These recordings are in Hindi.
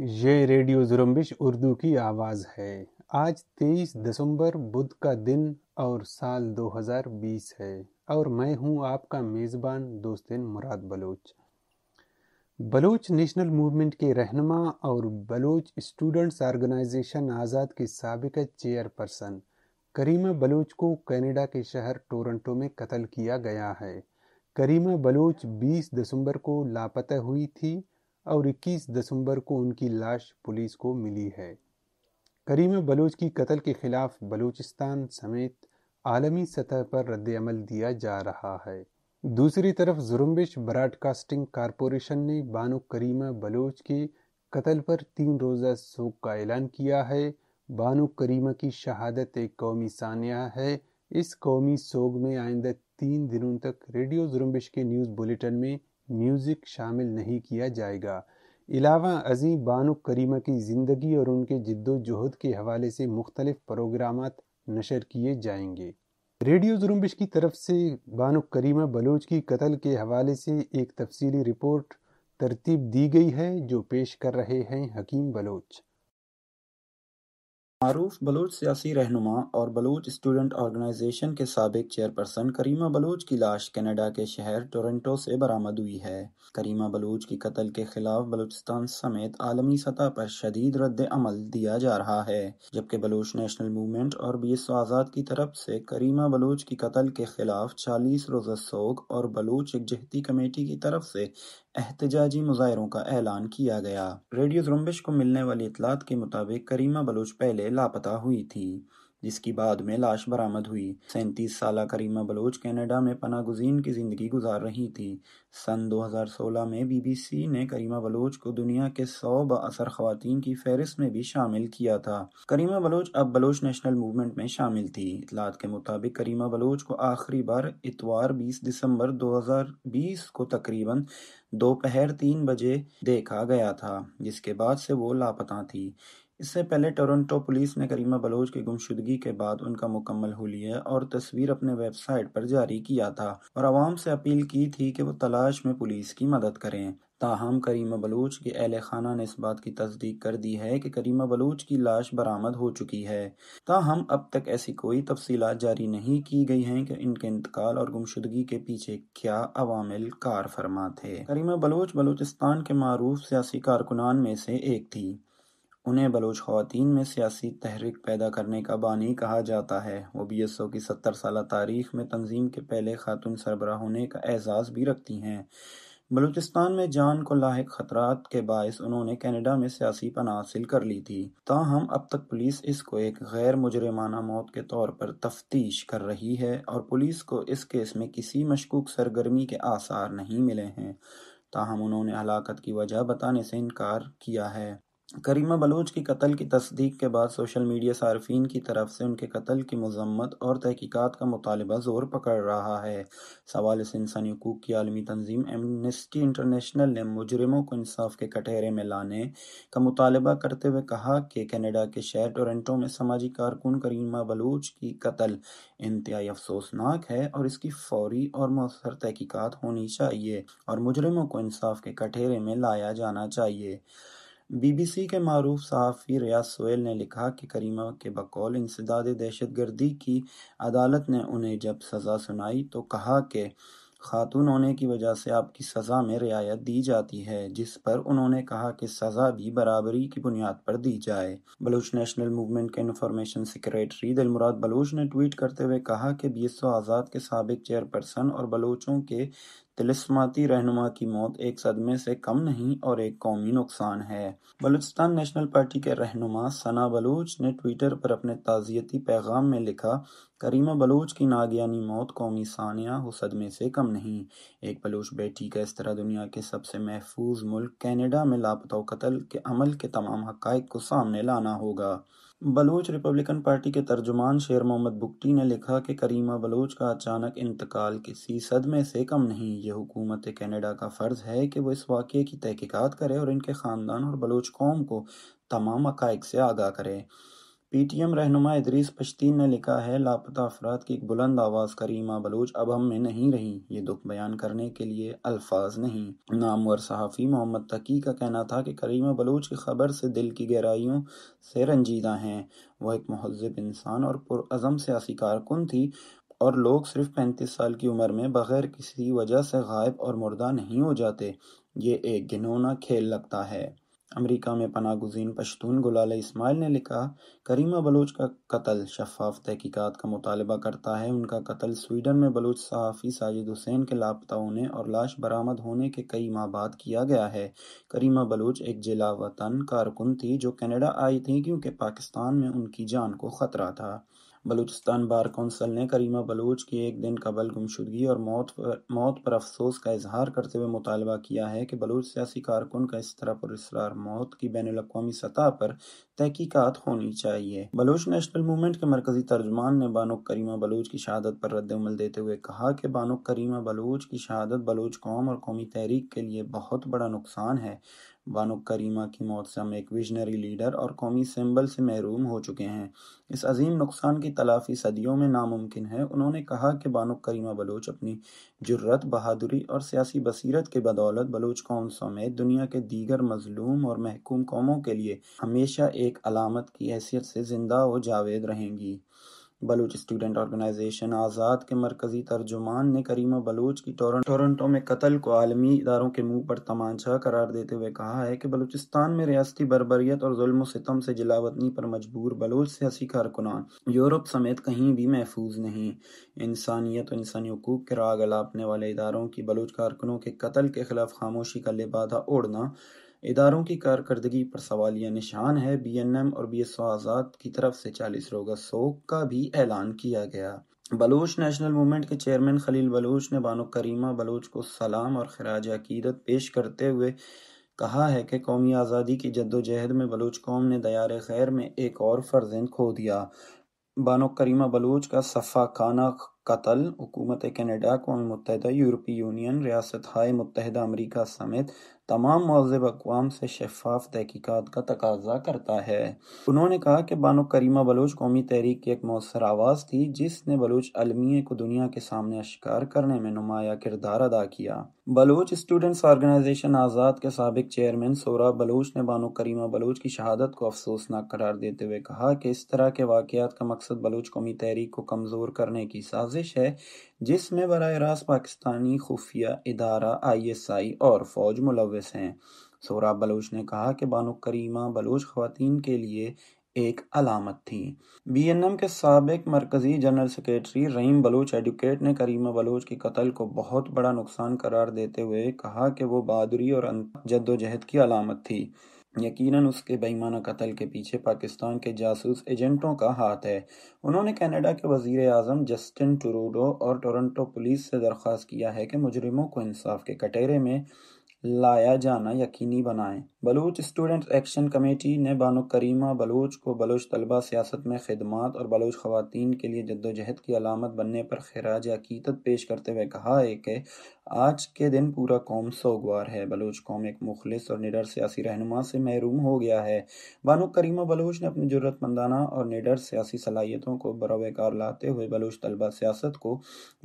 ये रेडियो जुरम्बिश उर्दू की आवाज़ है आज 23 दिसंबर बुध का दिन और साल 2020 है और मैं हूं आपका मेज़बान दोस्तिन मुराद बलोच बलोच नेशनल मूवमेंट के रहनमा और बलोच स्टूडेंट्स ऑर्गेनाइजेशन आज़ाद के सबक चेयरपर्सन करीमा बलोच को कनाडा के शहर टोरंटो में कत्ल किया गया है करीमा बलोच 20 दिसंबर को लापता हुई थी और 21 दिसंबर को उनकी लाश पुलिस को मिली है करीम बलोच की कत्ल के खिलाफ बलूचिस्तान समेत आलमी सतह पर रद्दमल दिया जा रहा है दूसरी तरफ जुरुम्बिश ब्रॉडकास्टिंग कारपोरेशन ने बानो करीमा बलोच के कत्ल पर तीन रोज़ा शोक का ऐलान किया है बानो करीमा की शहादत एक कौमी सानिया है इस कौमी सोग में आइंदा तीन दिनों तक रेडियो जुरुम्बिश के न्यूज़ बुलेटिन में म्यूज़िक शामिल नहीं किया जाएगा अलावा अजीम बानो करीमा की ज़िंदगी और उनके जद्दोजहद के हवाले से मुख्तलिफ प्रोग्राम नशर किए जाएंगे रेडियो जुरुम्बिश की तरफ से बानो करीमा बलोच की कत्ल के हवाले से एक तफसीली रिपोर्ट तरतीब दी गई है जो पेश कर रहे हैं हकीम बलोच मारूफ बलूच सियासी रहनुमा और बलूच स्टूडेंट ऑर्गेनाइजेशन के सबक चेयरपर्सन करीमा बलूच की लाश कनाडा के शहर टोरंटो से बरामद हुई है। करीमा बलूच की कत्ल के खिलाफ बलूचिस्तान समेत आलमी सतह पर शदीद रद्द-अमल दिया जा रहा है, जबकि बलूच नेशनल मूवमेंट और एस आजाद की तरफ से करीमा बलूच की कत्ल के खिलाफ चालीस रोजा सोग और बलूच एकजहती कमेटी की तरफ से एहतजाजी मुजाहरों का ऐलान किया गया रेडियो जुम्बिश को मिलने वाली इतलात के मुताबिक करीमा बलूच पहले लापता हुई थी जिसकी बाद में लाश बरामद हुई सैंतीस साल करीमा बलोच कनाडा में पना गुजीन की ज़िंदगी गुजार रही थी सन 2016 में बीबीसी ने करीमा बलोच को दुनिया के सौ बसर खातन की फहरिस्त में भी शामिल किया था करीमा बलोच अब बलोच नेशनल मूवमेंट में शामिल थी इतलात के मुताबिक करीमा बलोच को आखिरी बार इतवार बीस दिसंबर दो हजार बीस को तकरीबन दोपहर तीन बजे देखा गया था जिसके बाद से वो लापता थी इससे पहले टोरंटो पुलिस ने करीमा बलोच की गुमशुदगी के बाद उनका मुकम्मल हुलिया और तस्वीर अपने वेबसाइट पर जारी किया था और आवाम से अपील की थी कि वो तलाश में पुलिस की मदद करें ताहम करीमा बलोच के अहल खाना ने इस बात की तस्दीक कर दी है कि करीमा बलोच की लाश बरामद हो चुकी है ताहम अब तक ऐसी कोई तफसीत जारी नहीं की गई हैं कि इनके इंतकाल और गुमशुदगी के पीछे क्या अवामिल कार फरमा थे करीमा बलोच बलूचिस्तान के मरूफ सियासी कारकुनान में से एक थी उन्हें बलोच खातन में सियासी तहरिक पैदा करने का बानी कहा जाता है वो बी एस ओ की सत्तर साल तारीख में तंजीम के पहले खातून सरबरा होने का एजाज़ भी रखती हैं बलूचिस्तान में जान को लाक खतरात के बायस उन्होंने कैनेडा में सियासी पना हासिल कर ली थी ताहम अब तक पुलिस इसको एक गैर मुजरमाना मौत के तौर पर तफ्तीश कर रही है और पुलिस को इस केस में किसी मशकूक सरगर्मी के आसार नहीं मिले हैं ताहम उन्होंने हलाकत की वजह बताने से इनकार किया है करीमा बलोच की कत्ल की तस्दीक के बाद सोशल मीडिया सार्फिन की तरफ से उनके कत्ल की मजम्मत और तहकीकात का मुतालबा ज़ोर पकड़ रहा है सवाल इस इंसानी हकूक़ की आलमी तंजीम एमनेस्टी इंटरनेशनल ने मुजरमों को इंसाफ के कटहरे में लाने का मुतालबा करते हुए कहा कि कैनेडा के शहर टोरेंटो में समाजी कारकुन करीमा बलोच की कत्ल इंतहाई अफसोसनाक है और इसकी फौरी और मौसर तहकीकत होनी चाहिए और मुजरमों को इंसाफ के कटहरे में लाया जाना चाहिए बीबीसी के मरूफ सहाफ़ी रियाज सोहेल ने लिखा कि करीमा के बकौल इंसदाद गर्दी की अदालत ने उन्हें जब सज़ा सुनाई तो कहा कि खातून होने की वजह से आपकी सज़ा में रियायत दी जाती है जिस पर उन्होंने कहा कि सज़ा भी बराबरी की बुनियाद पर दी जाए बलूच नेशनल मूवमेंट के इंफॉर्मेशन सेक्रेटरी दिलमुराद बलूच ने ट्वीट करते हुए कहा कि बीएसओ आज़ाद के सबक चेयरपर्सन और बलोचों के तिलस्माती रहनुमा की मौत एक सदमे से कम नहीं और एक कौमी नुकसान है बलूचिस्तान नेशनल पार्टी के रहनुमा सना बलूच ने ट्विटर पर अपने ताज़ियती पैगाम में लिखा करीमा बलूच की नागयानी मौत कौमी सानिया हो सदमे से कम नहीं एक बलूच बेटी का इस तरह दुनिया के सबसे महफूज मुल्क कैनेडा में लापता कतल के अमल के तमाम हक़ को सामने लाना होगा बलोच रिपब्लिकन पार्टी के तर्जुमान शेर मोहम्मद बुगटी ने लिखा कि करीमा बलोच का अचानक इंतकाल किसी सदमे से कम नहीं ये हुकूमत कैनेडा का फ़र्ज़ है कि वह इस वाक़े की तहकीकात करे और इनके ख़ानदान और बलोच कौम को तमाम हक़ से आगाह करे पी टी एम रहनुमा इदरीस पश्तीन ने लिखा है लापता अफराद की एक बुलंद आवाज़ करीमा बलूच अब हम में नहीं रही ये दुख बयान करने के लिए अल्फाज नहीं नामवर सहाफ़ी मोहम्मद तकी का कहना था कि करीमा बलूच की खबर से दिल की गहराइयों से रंजीदा हैं वह एक महजब इंसान और पुरज़म सियासी कारकुन थी और लोग सिर्फ पैंतीस साल की उम्र में बगैर किसी वजह से गायब और मुर्दा नहीं हो जाते ये एक घिनौना खेल लगता है अमेरिका में पना गुजीन पश्तून गुलाल इस्माइल ने लिखा करीमा बलोच का कत्ल शफाफ तहकीकत का मुतालबा करता है उनका कत्ल स्वीडन में बलोच सहाफ़ी साजिद हुसैन के लापता होने और लाश बरामद होने के कई माह बाद किया गया है करीमा बलोच एक जिला वतन कारकुन थी जो कनाडा आई थी क्योंकि पाकिस्तान में उनकी जान को ख़तरा था बलूचिस्तान बार कौंसल ने करीमा बलूच की एक दिन कबल गुमशुदगी और मौत पर मौत पर अफसोस का इजहार करते हुए मुतालबा किया है कि बलूच सियासी कारकुन का इस तरह पुरस्कार मौत की बैन अवी सतह पर तहकीकत होनी चाहिए बलूच नेशनल मूवमेंट के मरकजी तर्जमान ने बानो करीमा बलूच की शहादत पर रद्दमल देते हुए कहा कि बानो करीमा बलूच की शहादत बलूच कौम और कौमी तहरीक के लिए बहुत बड़ा नुकसान है बानो करीमा की मौत से हम एक विजनरी लीडर और कौमी सिंबल से महरूम हो चुके हैं इस अजीम नुकसान की तलाफी सदियों में नामुमकिन है उन्होंने कहा कि बानो करीमा बलोच अपनी जुर्रत बहादुरी और सियासी बसीरत के बदौलत बलोच कौम समेत दुनिया के दीगर मजलूम और महकूम कौमों के लिए हमेशा एक अलामत की हैसियत से जिंदा व जावेद रहेंगी बलूच स्टूडेंट ऑर्गेनाइजेशन आज़ाद के मरकजी तर्जुमान ने करीमा बलूच की टोरंटो में कत्ल को आलमी इदारों के मुंह पर तमांचा करार देते हुए कहा है कि बलूचिस्तान में रियासती बरबरीत और जुल्म सितम से जिलावतनी पर मजबूर बलूच सियासी कारकुनान यूरोप समेत कहीं भी महफूज नहीं इंसानियत और इंसानी हकूक के राग अलापने वाले इदारों की बलूच कारकुनों के कत्ल के खिलाफ खामोशी का लिबादा ओढ़ना इदारों की कारकर्दगी पर सवालिया निशान है बीएनएम और बीएसओ आज़ाद की तरफ से चालीस रोगा सोग का भी ऐलान किया गया बलोच नेशनल मूवमेंट के चेयरमैन खलील बलोच ने बानो करीमा बलोच को सलाम और खराज अकीदत पेश करते हुए कहा है कि कौमी आज़ादी की जद्दोजहद में बलोच कौम ने दयार खैर में एक और फर्जंद खो दिया बानो करीमा बलोच का सफ़ा खाना कतल हुकूमत कनाडा कौम मुतहदा यूरोपीय यूनियन रियासत हाय मुतहदा अमरीका समेत तमाम मौजब अकवाम से शफाफ तहकीकत का तकाजा करता है उन्होंने कहा कि बानो करीमा बलोच कौमी तहरीक की एक मौसर आवाज़ थी जिसने बलोच अलमिया को दुनिया के सामने अशिकार करने में नुमाया किरदार अदा किया बलूच स्टूडेंट्स ऑर्गेनाइजेशन आज़ाद के सबक चेयरमैन सोरा बलूच ने बानो करीमा बलूच की शहादत को अफसोसनाक करार देते हुए कहा कि इस तरह के वाकत का मकसद बलूच कौमी तहरीक को कमज़ोर करने की साजिश है जिसमें बर रास्त पाकिस्तानी खुफिया इदारा आई एस आई और फ़ौज मुलवस हैं सोरा बलूच ने कहा कि बानो करीमा बलूच खुवान के लिए एक अलामत थी एम के सबक मरकजी general secretary Rahim Baloch advocate ने करीमा बलूच के कत्ल को बहुत बड़ा नुकसान करार देते हुए कहा कि वो बहादुरी और जद्दोजहद की अलामत थी यकीनन उसके बेईमाना कत्ल के पीछे पाकिस्तान के जासूस एजेंटों का हाथ है उन्होंने कनाडा के वजीर अजम जस्टिन टूरूडो और टोरंटो पुलिस से दरख्वास्त किया है कि मुजरिमों को इंसाफ के कटेरे में लाया जाना यकीनी बनाएं बलूच स्टूडेंट एक्शन कमेटी ने बानो करीमा बलूच को बलूच तलबा सियासत में खदमात और बलूच खवतिन के लिए जद्दोजहद की अलामत बनने पर खराज अकीदत पेश करते हुए कहा है कि आज के दिन पूरा कौम सोगवार है बलूच कौम एक मुखलिस और निडर सियासी रहनुमा से महरूम हो गया है बानो करीमा बलूच ने अपनी जरूरतमंदाना और निडर सियासी सलाहियतों को बरवकार लाते हुए बलूच तलबा सियासत को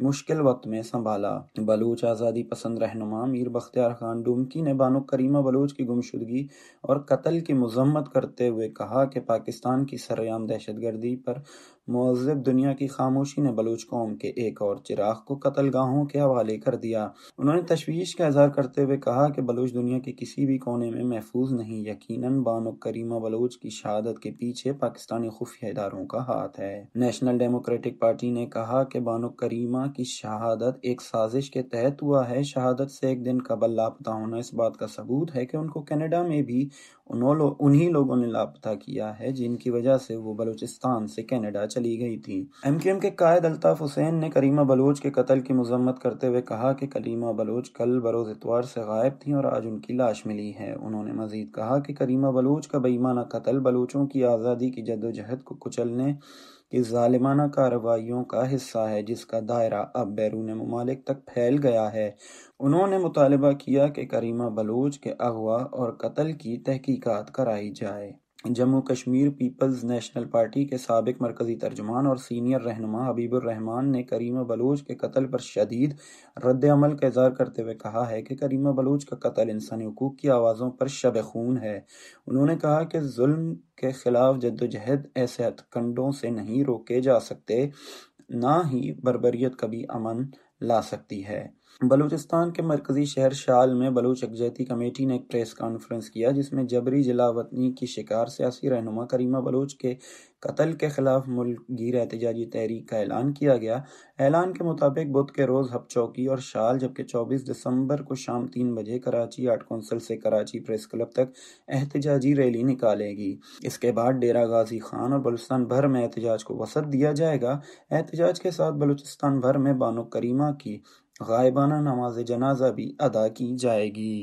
मुश्किल वक्त में संभाला बलूच आज़ादी पसंद रहनुमा मीर बख्तियार खान डुमकी ने बानो करीमा बलूच की गुमशुदगी लगी और कत्ल की मजम्मत करते हुए कहा कि पाकिस्तान की सरेआम गर्दी पर मुअज्जब दुनिया की खामोशी ने बलूच कौम के एक और चिराग को कतलगाहों के हवाले कर दिया उन्होंने तशवीश का इजहार करते हुए कहा कि बलूच दुनिया के किसी भी कोने में महफूज नहीं यकीन बानो करीमा बलूच की शहादत के पीछे पाकिस्तानी खुफिया इदारों का हाथ है नेशनल डेमोक्रेटिक पार्टी ने कहा कि बानो करीमा की शहादत एक साजिश के तहत हुआ है शहादत से एक दिन कबल लापता होना इस बात का सबूत है कि उनको कनाडा में भी उन्हों लो, उन्हीं लोगों ने लापता किया है जिनकी वजह से वो बलूचिस्तान से कनाडा चली गई थी एमक्यूएम के कायद अल्ताफ हुसैन ने करीमा बलोच के कत्ल की मजम्मत करते हुए कहा कि करीमा बलोच कल बरोज इतवार से गायब थी और आज उनकी लाश मिली है उन्होंने मजीद कहा कि करीमा बलोच का बेईमाना कत्ल बलोचों की आज़ादी की जदोजहद को कुचलने कि ालिमाना कार्रवाइयों का हिस्सा है जिसका दायरा अब बैरून ममालिक तक फैल गया है उन्होंने मुतालबा किया कि करीमा बलूच के अगवा और कत्ल की तहकीक़त कराई जाए Jammu Kashmir people's national party के सबक मरकजी तर्जमान और सीनियर रहनुमा हबीबुलरहमान ने करीमा बलोच के कत्ल पर शदीद रद्दमल का इजहार करते हुए कहा है कि करीमा बलोच का कत्ल इंसानी हकूक़ की आवाज़ों पर शब खून है उन्होंने कहा कि जुल्म के खिलाफ जद्दोजहद ऐसे हथकंडों से नहीं रोके जा सकते ना ही बरबरीत कभी अमन ला सकती है बलूचिस्तान के मरकजी शहर शाल में बलूच यकजहती कमेटी ने एक प्रेस कॉन्फ्रेंस किया जिसमें जबरी जिला वतनी की शिकार सियासी रहनुमा करीमा बलूच के कत्ल के खिलाफ मुल्क गिर एहतजाजी तहरीक का ऐलान किया गया ऐलान के मुताबिक बुध के रोज़ हब चौकी और शाल जबकि 24 दिसंबर को शाम तीन बजे कराची आर्ट कौंसिल से कराची प्रेस क्लब तक एहतजाजी रैली निकालेगी इसके बाद डेरा गाजी खान और बलूचिस्तान भर में एहतजाज को वसत दिया जाएगा एहतजाज के साथ बलूचिस्तान भर में बानो करीमा की गायबाना नमाज जनाजा भी अदा की जाएगी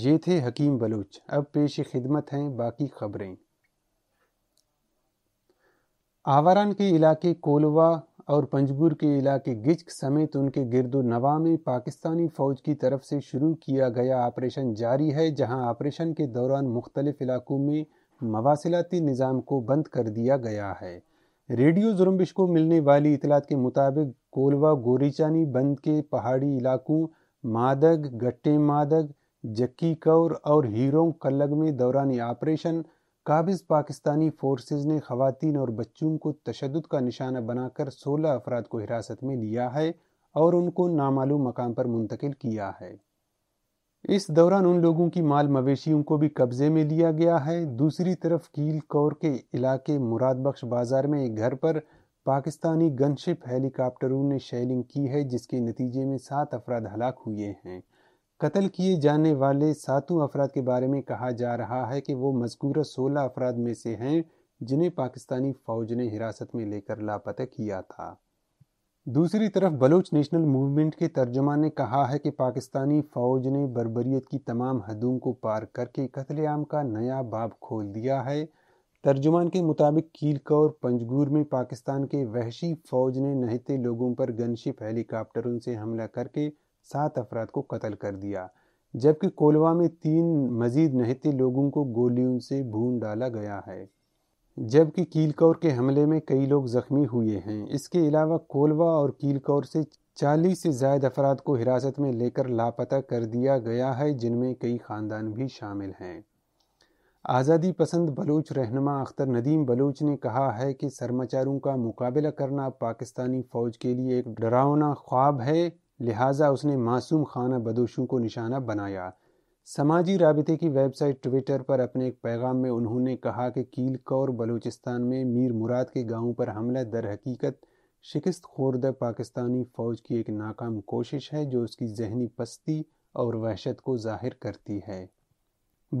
ये थे हकीम बलूच अब पेश खिदमत हैं बाकी खबरें आवारान के इलाके कोलवा और पंजबूर के इलाके गिचक समेत उनके गिरदो नवा में पाकिस्तानी फ़ौज की तरफ से शुरू किया गया ऑपरेशन जारी है जहां ऑपरेशन के दौरान मुख्तलिफ इलाकों में मवासिलती निज़ाम को बंद कर दिया गया है रेडियो जुर्मबिश को मिलने वाली इतलात के मुताबिक कोलवा गोरीचानी बंद के पहाड़ी इलाकों मादग गट्टे मादग जक्की कौर और हीरों कल्लग में दौरानी ऑपरेशन काबिज पाकिस्तानी फोर्सेज ने खातन और बच्चों को तशद का निशाना बनाकर सोलह अफराद को हिरासत में लिया है और उनको नामालूम मकाम पर मुंतकिल किया है इस दौरान उन लोगों की माल मवेशियों को भी कब्जे में लिया गया है दूसरी तरफ कील कौर के इलाके मुरादबख्श बाजार में एक घर पर पाकिस्तानी गनशिप हेलीकॉप्टरों ने शेलिंग की है जिसके नतीजे में सात अफराद हलाक हुए हैं कत्ल किए जाने वाले सातों अफराद के बारे में कहा जा रहा है कि वो मजकूरा सोलह अफराद में से हैं जिन्हें पाकिस्तानी फौज ने हिरासत में लेकर लापता किया था दूसरी तरफ बलोच नेशनल मूवमेंट के तर्जमा ने कहा है कि पाकिस्तानी फ़ौज ने बरबरीत की तमाम हदों को पार करके कतलेआम का नया बाब खोल दिया है तर्जुमान के मुताबिक कीलका और पंजगूर में पाकिस्तान के वहशी फ़ौज ने नहते लोगों पर गनशिप हेलीकॉप्टरों से हमला करके सात अफराद को कत्ल कर दिया जबकि कोलवा में तीन मजीद नहते लोगों को गोलियों से भून डाला गया है जबकि कीलकौर के हमले में कई लोग जख्मी हुए हैं इसके अलावा कोलवा और कीलकौर से चालीस से ज्यादा अफराद को हिरासत में लेकर लापता कर दिया गया है जिनमें कई खानदान भी शामिल हैं आज़ादी पसंद बलूच रहनमा अख्तर नदीम बलूच ने कहा है कि सरमाचारों का मुकाबला करना पाकिस्तानी फ़ौज के लिए एक डरावना ख्वाब है लिहाजा उसने मासूम खाना बदोशों को निशाना बनाया समाजी राबते की वेबसाइट ट्विटर पर अपने एक पैगाम में उन्होंने कहा कि कील कौर बलूचिस्तान में मीर मुराद के गांव पर हमला दर हकीकत शिकस्त खोरदा पाकिस्तानी फ़ौज की एक नाकाम कोशिश है जो उसकी जहनी पस्ती और वहशत को जाहिर करती है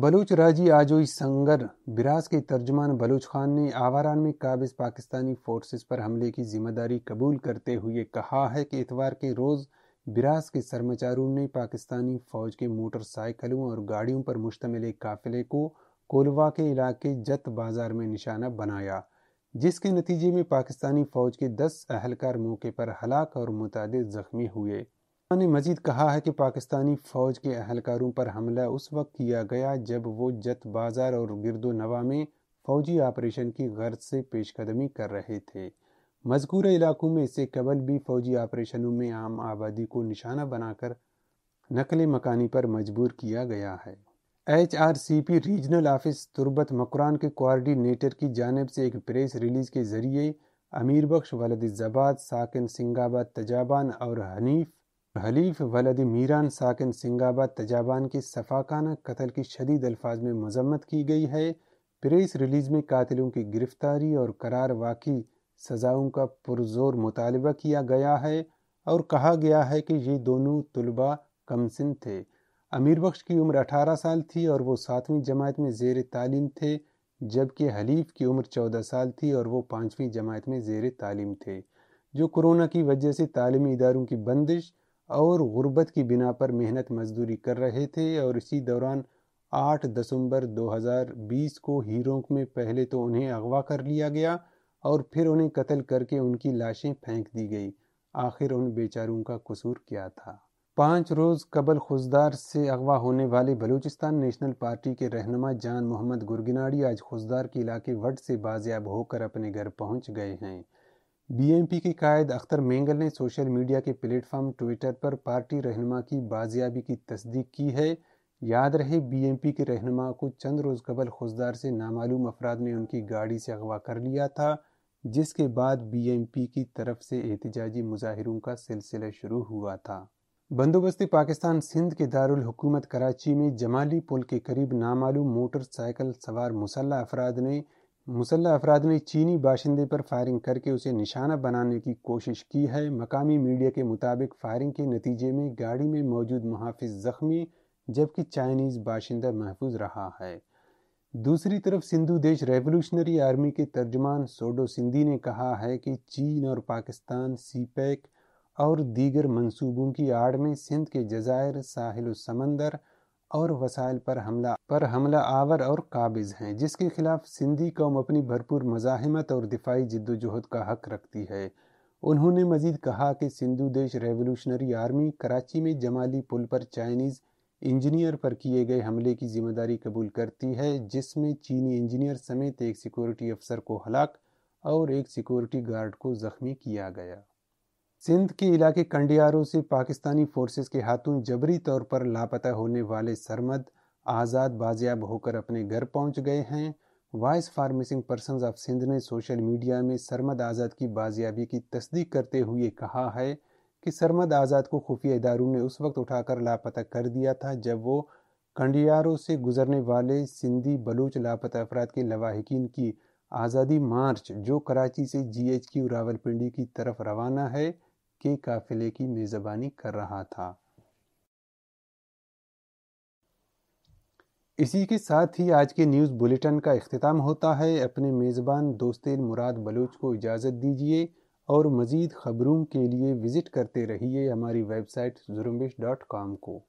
बलूच राजी आजोई संगर बिरास के तर्जमान बलूच खान ने आवारान में काबिज पाकिस्तानी फोर्सेस पर हमले की जिम्मेदारी कबूल करते हुए कहा है कि इतवार के रोज़ बिरास के सरमाचारों ने पाकिस्तानी फौज के मोटरसाइकिलों और गाड़ियों पर मुश्तमिल एक काफिले को कोलवा के इलाके जत बाजार में निशाना बनाया जिसके नतीजे में पाकिस्तानी फौज के दस अहलकार मौके पर हलाक और मुतद जख्मी हुए ने मजीद कहा है कि पाकिस्तानी फौज के अहलकारों पर हमला उस वक्त किया गया जब वो जत बाजार और नवा में फौजी ऑपरेशन की गर्ज से पेशकदमी कर रहे थे मजकूरा इलाकों में इससे कबल भी फौजी ऑपरेशनों में आम आबादी को निशाना बनाकर नकल मकानी पर मजबूर किया गया है H R C P regional office Turbat Makran के कोऑर्डिनेटर की जानब से एक प्रेस रिलीज़ के ज़रिए अमीर बख्श वलद ज़बाद साकिन सिंगाबाद तजाबान और हनीफ हलीफ वलद मीरान साकिन सिंगाबाद तजाबान के सफाकाना कत्ल की शदीद अल्फाज में मजम्मत की गई है प्रेस रिलीज़ में कातिलों की गिरफ्तारी और करार वाकई सज़ाओं का पुरजोर मुतालबा किया गया है और कहा गया है कि ये दोनों तलबा कमसिन थे अमीर बख्श की उम्र 18 साल थी और वो सातवीं जमात में जेर तालीम थे जबकि हलीफ की उम्र 14 साल थी और वो पाँचवीं जमात में जेर तालीम थे जो कोरोना की वजह से तालीमी इदारों की बंदिश और गुर्बत की बिना पर मेहनत मजदूरी कर रहे थे और इसी दौरान 8 दिसंबर 2020 को हीरोंक में पहले तो उन्हें अगवा कर लिया गया और फिर उन्हें कत्ल करके उनकी लाशें फेंक दी गई आखिर उन बेचारों का कसूर क्या था पाँच रोज़ कबल खुजदार से अगवा होने वाले बलूचिस्तान नेशनल पार्टी के रहनमा जान मोहम्मद गुरगिनाड़ी आज खुजदार के इलाके वट से बाजियाब होकर अपने घर पहुंच गए हैं बीएमपी के कायद अख्तर मेंगल ने सोशल मीडिया के प्लेटफॉर्म ट्विटर पर पार्टी रहनमा की बाजियाबी की तस्दीक की है याद रहे बीएमपी के रहनमा को चंद रोज़ कबल खुजदार से नामालूम अफराद ने उनकी गाड़ी से अगवा कर लिया था जिसके बाद बीएमपी की तरफ से एहतजाजी मुजाहिरों का सिलसिला शुरू हुआ था बंदोबस्ती पाकिस्तान सिंध के दारुल हुकूमत कराची में जमाली पुल के करीब नामालूम मोटरसाइकिल सवार मुसल्ह अफराद ने मुसल्ह अफराद ने चीनी बाशिंदे पर फायरिंग करके उसे निशाना बनाने की कोशिश की है मकामी मीडिया के मुताबिक फायरिंग के नतीजे में गाड़ी में मौजूद मुहाफिज जख्मी जबकि चाइनीज़ बाशिंदा महफूज रहा है दूसरी तरफ सिंधु देश रेवोल्यूशनरी आर्मी के तर्जमान सोडो सिंधी ने कहा है कि चीन और पाकिस्तान सीपैक और दीगर मंसूबों की आड़ में सिंध के जजायर साहिल समंदर और वसाइल पर हमला पर हमला आवर और काबिज हैं जिसके खिलाफ सिंधी कौम अपनी भरपूर मजाहमत और दिफाई जद्दोजहद का हक रखती है उन्होंने मजीद कहा कि सिंधु देश रेवोल्यूशनरी आर्मी कराची में जमाली पुल पर चाइनीज़ इंजीनियर पर किए गए हमले की जिम्मेदारी कबूल करती है जिसमें चीनी इंजीनियर समेत एक सिक्योरिटी अफसर को हलाक और एक सिक्योरिटी गार्ड को जख्मी किया गया सिंध के इलाके कंडियारों से पाकिस्तानी फोर्सेस के हाथों जबरी तौर पर लापता होने वाले सरमद आज़ाद बाजियाब होकर अपने घर पहुंच गए हैं वाइस फार्मेसिंग पर्सन ऑफ सिंध ने सोशल मीडिया में सरमद आज़ाद की बाजियाबी की तस्दीक करते हुए कहा है कि सरमद आज़ाद को खुफिया इदारों ने उस वक्त उठाकर लापता कर दिया था जब वो कंडियारों से गुजरने वाले सिंधी बलूच लापता अफराद के लवाहकिन की आज़ादी मार्च जो कराची से जी एच की रावलपिंडी की तरफ रवाना है के काफिले की मेज़बानी कर रहा था इसी के साथ ही आज के न्यूज़ बुलेटिन का अख्ताम होता है अपने मेज़बान दोस्त मुराद बलूच को इजाज़त दीजिए और मज़ीद ख़बरों के लिए विज़िट करते रहिए हमारी वेबसाइट जुरमिश डॉट कॉम को